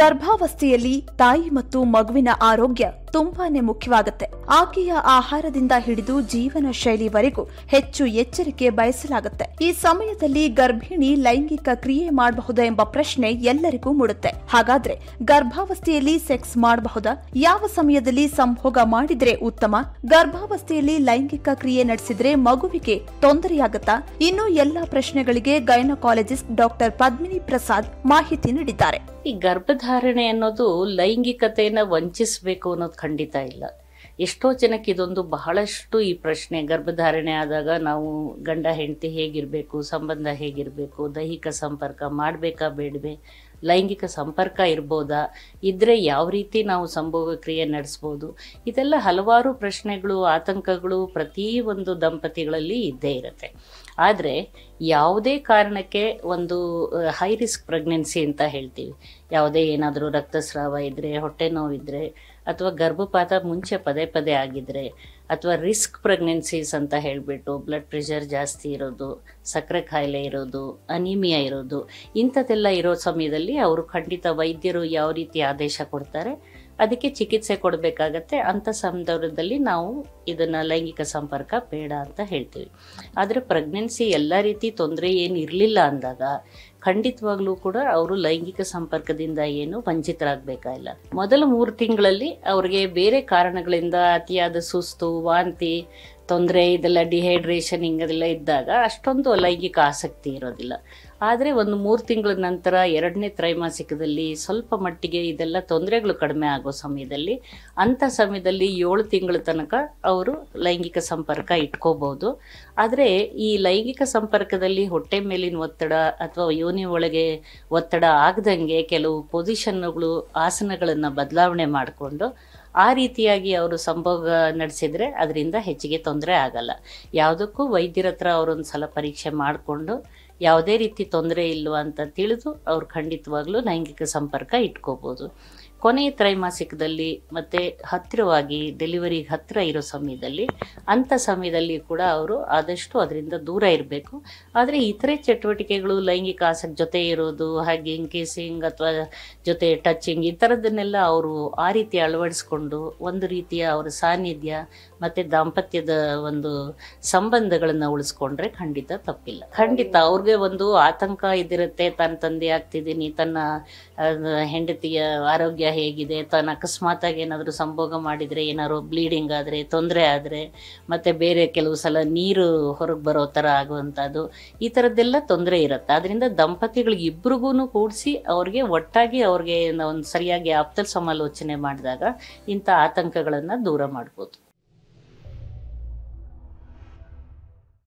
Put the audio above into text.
ಗರ್ಭಾವಸ್ಥೆಯಲ್ಲಿ ತಾಯಿ ಮತ್ತು ಮಗುವಿನ ಆರೋಗ್ಯ ತುಂಬಾನೇ ಮುಖ್ಯವಾಗುತ್ತೆ ಆಕೆಯ ಆಹಾರದಿಂದ ಹಿಡಿದು ಜೀವನ ಶೈಲಿವರೆಗೂ ಹೆಚ್ಚು ಎಚ್ಚರಿಕೆ ಬಯಸಲಾಗುತ್ತೆ ಈ ಸಮಯದಲ್ಲಿ ಗರ್ಭಿಣಿ ಲೈಂಗಿಕ ಕ್ರಿಯೆ ಮಾಡಬಹುದಾ ಎಂಬ ಪ್ರಶ್ನೆ ಎಲ್ಲರಿಗೂ ಮೂಡುತ್ತೆ ಹಾಗಾದ್ರೆ ಗರ್ಭಾವಸ್ಥೆಯಲ್ಲಿ ಸೆಕ್ಸ್ ಮಾಡಬಹುದಾ ಯಾವ ಸಮಯದಲ್ಲಿ ಸಂಭೋಗ ಮಾಡಿದ್ರೆ ಉತ್ತಮ ಗರ್ಭಾವಸ್ಥೆಯಲ್ಲಿ ಲೈಂಗಿಕ ಕ್ರಿಯೆ ನಡೆಸಿದ್ರೆ ಮಗುವಿಗೆ ತೊಂದರೆಯಾಗುತ್ತಾ ಇನ್ನು ಎಲ್ಲಾ ಪ್ರಶ್ನೆಗಳಿಗೆ ಗೈನಕಾಲಜಿಸ್ಟ್ ಡಾಕ್ಟರ್ ಪದ್ಮಿನಿ ಪ್ರಸಾದ್ ಮಾಹಿತಿ ನೀಡಿದ್ದಾರೆ ಈ ಗರ್ಭಧಾರಣೆ ಅನ್ನೋದು ಲೈಂಗಿಕತೆಯನ್ನ ವಂಚಿಸಬೇಕು ಅನ್ನೋದು ಖಂಡಿತ ಇಲ್ಲ ಎಷ್ಟೋ ಜನಕ್ಕೆ ಇದೊಂದು ಬಹಳಷ್ಟು ಈ ಪ್ರಶ್ನೆ ಗರ್ಭಧಾರಣೆ ಆದಾಗ ನಾವು ಗಂಡ ಹೆಂಡತಿ ಹೇಗಿರಬೇಕು ಸಂಬಂಧ ಹೇಗಿರಬೇಕು ದೈಹಿಕ ಸಂಪರ್ಕ ಮಾಡಬೇಕಾ ಬೇಡವೆ ಲೈಂಗಿಕ ಸಂಪರ್ಕ ಇರ್ಬೋದಾ ಇದ್ರೆ ಯಾವ ರೀತಿ ನಾವು ಸಂಭೋಗ ಕ್ರಿಯೆ ನಡೆಸ್ಬೋದು ಇದೆಲ್ಲ ಹಲವಾರು ಪ್ರಶ್ನೆಗಳು ಆತಂಕಗಳು ಪ್ರತಿ ಒಂದು ದಂಪತಿಗಳಲ್ಲಿ ಇದ್ದೇ ಇರುತ್ತೆ ಆದರೆ ಯಾವುದೇ ಕಾರಣಕ್ಕೆ ಒಂದು ಹೈ ರಿಸ್ಕ್ ಪ್ರೆಗ್ನೆನ್ಸಿ ಅಂತ ಹೇಳ್ತೀವಿ ಯಾವುದೇ ಏನಾದರೂ ರಕ್ತಸ್ರಾವ ಇದ್ದರೆ ಹೊಟ್ಟೆ ನೋವಿದ್ದರೆ ಅಥವಾ ಗರ್ಭಪಾತ ಮುಂಚೆ ಪದೇ ಪದೇ ಆಗಿದ್ದರೆ ಅಥವಾ ರಿಸ್ಕ್ ಪ್ರೆಗ್ನೆನ್ಸೀಸ್ ಅಂತ ಹೇಳಿಬಿಟ್ಟು ಬ್ಲಡ್ ಪ್ರೆಷರ್ ಜಾಸ್ತಿ ಇರೋದು ಸಕ್ಕರೆ ಕಾಯಿಲೆ ಇರೋದು ಅನಿಮಿಯಾ ಇರೋದು ಇಂಥದ್ದೆಲ್ಲ ಇರೋ ಸಮಯದಲ್ಲಿ ಅವರು ಖಂಡಿತ ವೈದ್ಯರು ಯಾವ ರೀತಿ ಆದೇಶ ಕೊಡ್ತಾರೆ ಅದಕ್ಕೆ ಚಿಕಿತ್ಸೆ ಕೊಡಬೇಕಾಗತ್ತೆ ಅಂಥ ಸಂದರ್ಭದಲ್ಲಿ ನಾವು ಇದನ್ನ ಲೈಂಗಿಕ ಸಂಪರ್ಕ ಬೇಡ ಅಂತ ಹೇಳ್ತೀವಿ ಆದರೆ ಪ್ರೆಗ್ನೆನ್ಸಿ ಎಲ್ಲ ರೀತಿ ತೊಂದರೆ ಏನು ಇರಲಿಲ್ಲ ಅಂದಾಗ ಖಂಡಿತವಾಗ್ಲೂ ಕೂಡ ಅವರು ಲೈಂಗಿಕ ಸಂಪರ್ಕದಿಂದ ಏನು ವಂಚಿತರಾಗಬೇಕಾಗಿಲ್ಲ ಮೊದಲ ಮೂರು ತಿಂಗಳಲ್ಲಿ ಅವ್ರಿಗೆ ಬೇರೆ ಕಾರಣಗಳಿಂದ ಅತಿಯಾದ ಸುಸ್ತು ವಾಂತಿ ತೊಂದರೆ ಇದೆಲ್ಲ ಡಿಹೈಡ್ರೇಷನ್ ಹಿಂಗದೆಲ್ಲ ಇದ್ದಾಗ ಅಷ್ಟೊಂದು ಲೈಂಗಿಕ ಆಸಕ್ತಿ ಇರೋದಿಲ್ಲ ಆದರೆ ಒಂದು ಮೂರು ತಿಂಗಳ ನಂತರ ಎರಡನೇ ತ್ರೈಮಾಸಿಕದಲ್ಲಿ ಸ್ವಲ್ಪ ಮಟ್ಟಿಗೆ ಇದೆಲ್ಲ ತೊಂದರೆಗಳು ಕಡಿಮೆ ಆಗೋ ಸಮಯದಲ್ಲಿ ಅಂಥ ಸಮಯದಲ್ಲಿ ಏಳು ತಿಂಗಳ ತನಕ ಅವರು ಲೈಂಗಿಕ ಸಂಪರ್ಕ ಇಟ್ಕೋಬಹುದು ಆದರೆ ಈ ಲೈಂಗಿಕ ಸಂಪರ್ಕದಲ್ಲಿ ಹೊಟ್ಟೆ ಮೇಲಿನ ಒತ್ತಡ ಅಥವಾ ಯೋನಿ ಒಳಗೆ ಒತ್ತಡ ಆಗದಂಗೆ ಕೆಲವು ಪೊಸಿಷನ್ಗಳು ಆಸನಗಳನ್ನು ಬದಲಾವಣೆ ಮಾಡಿಕೊಂಡು ಆ ರೀತಿಯಾಗಿ ಅವರು ಸಂಭೋಗ ನಡೆಸಿದರೆ ಅದರಿಂದ ಹೆಚ್ಚಿಗೆ ತೊಂದರೆ ಆಗಲ್ಲ ಯಾವುದಕ್ಕೂ ವೈದ್ಯರ ಹತ್ರ ಅವರೊಂದು ಸಲ ಪರೀಕ್ಷೆ ಮಾಡಿಕೊಂಡು ಯಾವುದೇ ರೀತಿ ತೊಂದರೆ ಇಲ್ಲವಾ ಅಂತ ತಿಳಿದು ಅವ್ರು ಖಂಡಿತವಾಗ್ಲೂ ಲೈಂಗಿಕ ಸಂಪರ್ಕ ಇಟ್ಕೋಬೋದು ಕೊನೆಯ ತ್ರೈಮಾಸಿಕದಲ್ಲಿ ಮತ್ತೆ ಹತ್ತಿರವಾಗಿ ಡೆಲಿವರಿಗೆ ಹತ್ತಿರ ಇರೋ ಸಮಯದಲ್ಲಿ ಅಂಥ ಸಮಯದಲ್ಲಿ ಕೂಡ ಅವರು ಆದಷ್ಟು ಅದರಿಂದ ದೂರ ಇರಬೇಕು ಆದರೆ ಇತರೆ ಚಟುವಟಿಕೆಗಳು ಲೈಂಗಿಕ ಆಸಕ್ತಿ ಜೊತೆ ಇರೋದು ಹಾಗೆ ಕೇಸಿಂಗ್ ಅಥವಾ ಜೊತೆ ಟಚಿಂಗ್ ಈ ಥರದನ್ನೆಲ್ಲ ಅವರು ಆ ರೀತಿ ಅಳವಡಿಸ್ಕೊಂಡು ಒಂದು ರೀತಿಯ ಅವರ ಸಾನ್ನಿಧ್ಯ ಮತ್ತು ದಾಂಪತ್ಯದ ಒಂದು ಸಂಬಂಧಗಳನ್ನು ಉಳಿಸ್ಕೊಂಡ್ರೆ ಖಂಡಿತ ತಪ್ಪಿಲ್ಲ ಖಂಡಿತ ಅವ್ರಿಗೆ ಒಂದು ಆತಂಕ ಇದ್ದಿರುತ್ತೆ ತನ್ನ ತಂದೆ ಆಗ್ತಿದ್ದೀನಿ ತನ್ನ ಹೆಂಡತಿಯ ಆರೋಗ್ಯ ಹೇಗಿದೆ ತಾನು ಅಕಸ್ಮಾತಾಗಿ ಏನಾದರೂ ಸಂಭೋಗ ಮಾಡಿದರೆ ಏನಾದ್ರು ಬ್ಲೀಡಿಂಗ್ ಆದರೆ ತೊಂದರೆ ಆದರೆ ಮತ್ತು ಬೇರೆ ಕೆಲವು ಸಲ ನೀರು ಹೊರಗೆ ಬರೋ ಥರ ಆಗುವಂಥದ್ದು ಈ ಥರದ್ದೆಲ್ಲ ತೊಂದರೆ ಇರುತ್ತೆ ಆದ್ದರಿಂದ ದಂಪತಿಗಳಿಗೆ ಇಬ್ರಿಗೂ ಕೂಡಿಸಿ ಅವ್ರಿಗೆ ಒಟ್ಟಾಗಿ ಅವ್ರಿಗೆ ಒಂದು ಸರಿಯಾಗಿ ಆಪ್ತ ಸಮಾಲೋಚನೆ ಮಾಡಿದಾಗ ಇಂಥ ಆತಂಕಗಳನ್ನು ದೂರ ಮಾಡ್ಬೋದು